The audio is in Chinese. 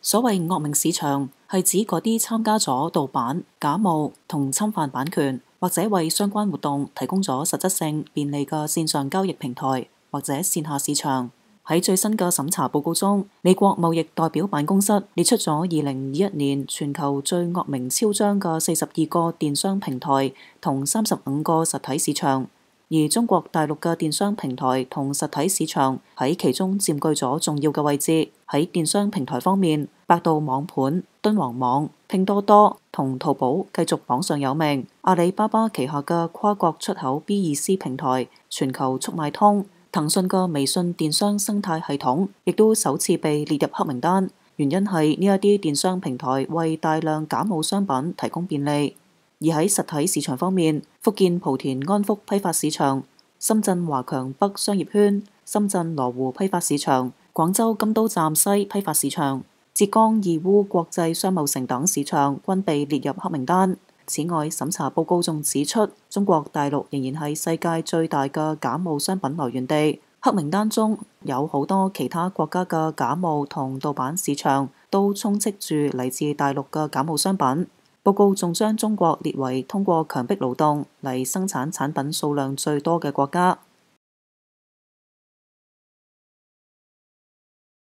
所謂惡名市場係指嗰啲參加咗盜版、假冒同侵犯版權，或者為相關活動提供咗實質性便利嘅線上交易平台或者線下市場。喺最新嘅審查報告中，美國貿易代表辦公室列出咗二零二一年全球最惡名超彰嘅四十二個電商平台同三十五個實體市場。而中國大陸嘅電商平台同實體市場喺其中佔據咗重要嘅位置。喺電商平台方面，百度網盤、敦煌網、拼多多同淘寶繼續榜上有名。阿里巴巴旗下嘅跨國出口 B2C 平台全球速賣通、騰訊嘅微信電商生態系統亦都首次被列入黑名單，原因係呢一啲電商平台為大量假冒商品提供便利。而喺實體市場方面，福建莆田安福批發市場、深圳華強北商業圈、深圳羅湖批發市場、廣州金都站西批發市場、浙江義烏國際商贸城等市場均被列入黑名單。此外，審查報告仲指出，中國大陸仍然係世界最大嘅假冒商品來源地。黑名單中有好多其他國家嘅假冒同盜版市場，都充斥住嚟自大陸嘅假冒商品。報告仲將中國列為通過強迫勞動嚟生產產品數量最多嘅國家。